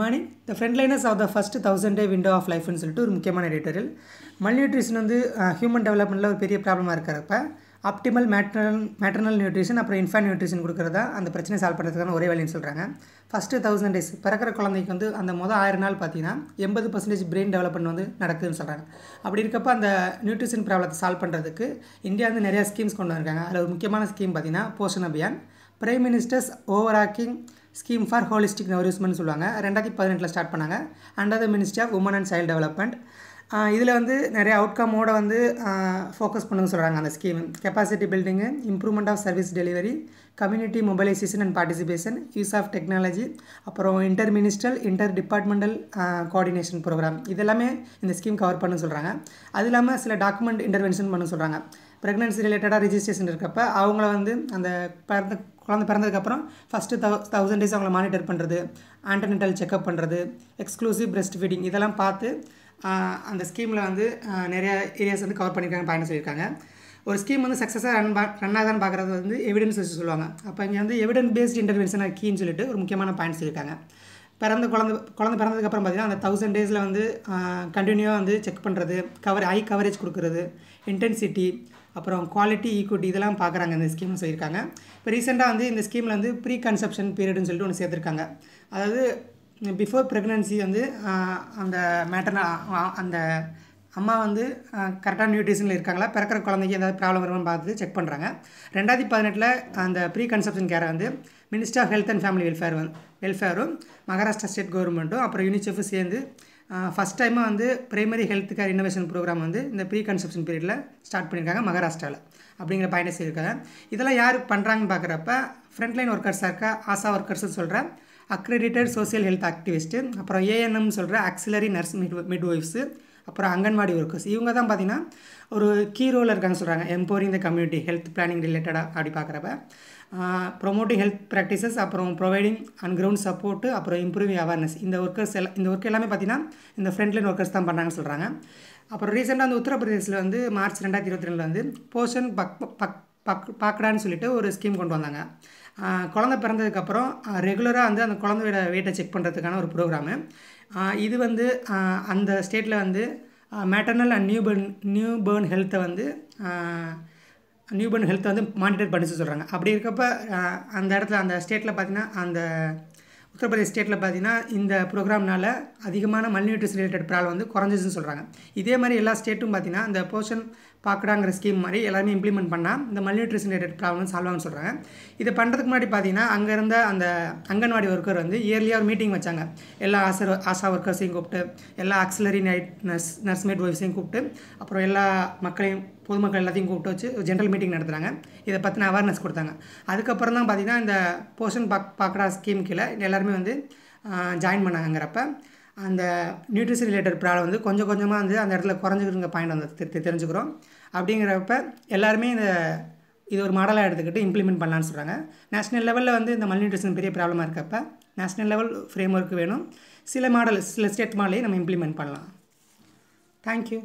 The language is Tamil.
money the frontliners of the first thousand day window of லைஃப்னு சொல்லிட்டு ஒரு முக்கியமான மல் மல்நியூட்ரிஷன் வந்து ஹியூமன் டெவலப்மெண்ட்டில் ஒரு பெரிய ப்ராப்ளமாக இருக்கிறப்ப ஆப்டிமல் மேட்டர்னல் மேட்டர்னல் நியூட்ரிஷன் அப்புறம் இன்ஃபேன் நியூட்ரிஷன் கொடுக்குறதா அந்த பிரச்சனை சால்வ் பண்ணுறதுக்கான ஒரே வேலைன்னு சொல்கிறாங்க ஃபஸ்ட்டு தௌசண்ட் டேஸ் பிறக்கிற குழந்தைக்கு வந்து அந்த மொதல் ஆயிரம் நாள் பார்த்தீங்கன்னா எண்பது பர்சன்டேஜ் பிரெயின் டெவலப்மெண்ட் வந்து நடக்குதுன்னு சொல்கிறாங்க அப்படி இருக்கப்ப அந்த நியூட்ரிஷன் ப்ராப்ளத்தை சால்வ் பண்ணுறதுக்கு இந்தியா வந்து நிறையா ஸ்கீம்ஸ் கொண்டு வந்திருக்காங்க அதில் ஒரு முக்கியமான ஸ்கீம் பார்த்திங்கன்னா Poshan Abhiyan prime ministers overarching scheme for holistic nourishment சொல்லுவாங்க ரெண்டாயிரத்தி பதினெட்டில் ஸ்டார்ட் பண்ணாங்க under the ministry of women and child development இதில் வந்து நிறைய அவுட்கமோட வந்து ஃபோக்கஸ் பண்ணுங்க சொல்கிறாங்க அந்த scheme capacity building improvement of service delivery community mobilisation and participation use of technology அப்புறம் inter ministerial inter departmental coordination programme இதெல்லாமே இந்த ஸ்கீம் கவர் பண்ண சொல்கிறாங்க அது இல்லாமல் சில டாக்குமெண்ட் இன்டர்வென்ஷன் பண்ண சொல்கிறாங்க ப்ரெக்னன்சி ரிலேட்டடாக ரிஜிஸ்ட்ரேஷன் இருக்கப்போ அவங்கள வந்து அந்த பிறந்த குழந்தை பிறந்ததுக்கப்புறம் ஃபஸ்ட்டு தௌ தௌசண்ட் டேஸ் அவங்கள மானிட்டர் பண்ணுறது ஆன்டர்னெட்டல் செக்அப் பண்ணுறது எக்ஸ்க்ளூசிவ் பிரெஸ்ட் ஃபீடிங் இதெல்லாம் பார்த்து அந்த ஸ்கீமில் வந்து நிறையா ஏரியாஸ் வந்து கவர் பண்ணியிருக்காங்க பயணம் சொல்லியிருக்காங்க ஒரு ஸ்கீம் வந்து சக்ஸஸாக ரன் பா ரன் ஆகுதான்னு பார்க்குறது வந்து எவிடன்ஸ் வச்சு சொல்லுவாங்க அப்போ இங்கே வந்து எவிடன்ஸ் பேஸ்ட் இன்டர்வென்ஷன் கீன்னு சொல்லிட்டு ஒரு முக்கியமான பாயிண்ட் சொல்லியிருக்காங்க பிறந்த குழந்த குழந்த பிறந்ததுக்கப்புறம் பார்த்தீங்கன்னா அந்த தௌசண்ட் டேஸில் வந்து கண்டினியூவாக வந்து செக் பண்ணுறது கவர் ஹை கவரேஜ் கொடுக்குறது இன்டென்சிட்டி அப்புறம் குவாலிட்டி ஈக்குவிட்டி இதெல்லாம் பார்க்குறாங்க இந்த ஸ்கீம் சொல்லியிருக்காங்க இப்போ ரீசெண்டாக வந்து இந்த ஸ்கீமில் வந்து ப்ரீ கன்செப்ஷன் பீரியடுன்னு சொல்லிட்டு ஒன்று சேர்த்துருக்காங்க அதாவது பிஃபோர் ப்ரெக்னன்சி வந்து அந்த மேட்டர்னா அந்த அம்மா வந்து கரெக்டாக நியூட்ரிஷனில் இருக்காங்களா பிறக்கிற குழந்தைக்கு ஏதாவது ப்ராப்ளம் வருமானு பார்த்து செக் பண்ணுறாங்க ரெண்டாயிரத்தி பதினெட்டில் அந்த ப்ரீ கன்செப்ஷன் கேரை வந்து minister of health and family welfare வெல்ஃபேரும் மகாராஷ்டிரா ஸ்டேட் கவர்மெண்ட்டும் அப்புறம் யூனிசெஃபும் சேர்ந்து ஃபஸ்ட் டைமாக வந்து primary health care innovation programme வந்து இந்த ப்ரீ கன்செப்ஷன் பீரியடில் ஸ்டார்ட் பண்ணியிருக்காங்க மகாராஷ்டிராவில் அப்படிங்கிற பயணம் செய்திருக்காங்க இதெல்லாம் யார் பண்ணுறாங்கன்னு பார்க்குறப்ப ஃப்ரண்ட்லைன் ஒர்க்கர்ஸாக இருக்க ஆசா ஒர்க்கர்ஸ்னு சொல்கிற அக்ரெடிட்டட் சோசியல் ஹெல்த் ஆக்டிவிஸ்ட்டு அப்புறம் ஏஎன்எம் சொல்கிற auxiliary nurse mid mid wives அப்புறம் அங்கன்வாடி ஒர்க்கர்ஸ் இவங்க தான் பார்த்திங்கன்னா ஒரு கீ ரோல் இருக்கான்னு சொல்கிறாங்க empowering the community health planning ரிலேட்டடாக அப்படி பார்க்குறப்ப ப்ரொமோட்டிங் ஹெல்த் ப்ராக்டிசஸ் அப்புறம் ப்ரொவைடிங் அண்ட் கிரவுண்ட் சப்போர்ட்டு அப்புறம் இம்ப்ரூவிங் அவேர்னஸ் இந்த ஒர்க்கர்ஸ் எல்லாம் இந்த ஒர்க் எல்லாமே பார்த்திங்கன்னா இந்த ஃப்ரண்ட்லைன் ஒர்க்கர்ஸ் தான் பண்ணாங்கன்னு சொல்கிறாங்க அப்புறம் ரீசெண்டாக அந்த உத்தரப்பிரதேசில் வந்து மார்ச் ரெண்டாயிரத்தி இருபத்தி ரெண்டில் வந்து போஷன் பக் பக் பக் பார்க்கடான்னு சொல்லிட்டு ஒரு ஸ்கீம் கொண்டு வந்தாங்க குழந்த பிறந்ததுக்கப்புறம் ரெகுலராக வந்து அந்த குழந்தையோட வெயிட்டை செக் பண்ணுறதுக்கான ஒரு ப்ரோக்ராமு இது வந்து அந்த ஸ்டேட்டில் வந்து maternal and new born new born ஹெல்த்தை வந்து நியூ பேர்ன் ஹெல்த்தை வந்து மானிட்டர் பண்ணிச்சு சொல்கிறாங்க அப்படி இருக்கப்போ அந்த இடத்துல அந்த ஸ்டேட்டில் பார்த்திங்கன்னா அந்த உத்தரப்பிரதேஷ் ஸ்டேட்டில் பார்த்தீங்கன்னா இந்த ப்ரோக்ராம்னால் அதிகமான மல்நியூட்ரிஷன் ரிலேட்டட் ப்ராப்ளம் வந்து குறைஞ்சிச்சுன்னு சொல்கிறாங்க இதே மாதிரி எல்லா ஸ்டேட்டும் பார்த்தீங்கன்னா இந்த போஷன் பார்க்குறாங்கிற ஸ்கீம் மாதிரி எல்லாருமே இம்ப்ளிமெண்ட் பண்ணால் இந்த மல்நியூட்ரிஷன் ரிலேட்டட் ப்ராப்ளம் சால்வ் ஆகும்னு சொல்கிறாங்க இதை பண்ணுறதுக்கு முன்னாடி பார்த்தீங்கன்னா அங்கே இருந்த அந்த அங்கன்வாடி ஒர்க்கர் வந்து இயர்லியாக ஒரு மீட்டிங் வச்சாங்க எல்லா ஆசர் ஆசா ஒர்க்கர்ஸையும் கூப்பிட்டு எல்லா ஆக்சிலரி நைட் நர்ஸ் நர்ஸ்மேட் ஒய்ஃப்ஸையும் கூப்பிட்டு அப்புறம் எல்லா மக்களையும் பொதுமக்கள் எல்லாத்தையும் கூப்பிட்டு வச்சு ஒரு ஜென்ரல் மீட்டிங் நடத்துகிறாங்க இதை பற்றின அவேர்னஸ் கொடுத்தாங்க அதுக்கப்புறம் தான் பார்த்திங்கன்னா இந்த போஷன் பாக் பாக்கடா ஸ்கீம் கீழே எல்லா எல்லாருமே வந்து ஜாயின் பண்ணாங்கிறப்ப அந்த நியூட்ரிஷன் ரிலேட்டட் ப்ராப்ளம் வந்து கொஞ்சம் கொஞ்சமாக வந்து அந்த இடத்துல குறைஞ்சிக்கிற பாயிண்ட் வந்து தெரிஞ்சுக்கிறோம் அப்படிங்கிறப்ப எல்லாருமே இந்த இது ஒரு மாடலாக எடுத்துக்கிட்டு இம்ப்ளிமெண்ட் பண்ணலான்னு சொல்கிறாங்க நேஷ்னல் லெவலில் வந்து இந்த நியூட்ரிஷன் பெரிய ப்ராப்ளமாக இருக்கப்ப நேஷ்னல் லெவல் ஃப்ரேம் ஒர்க் வேணும் சில மாடல் சில ஸ்டேட் மாடலையும் நம்ம இம்ப்ளிமெண்ட் பண்ணலாம் தேங்க்யூ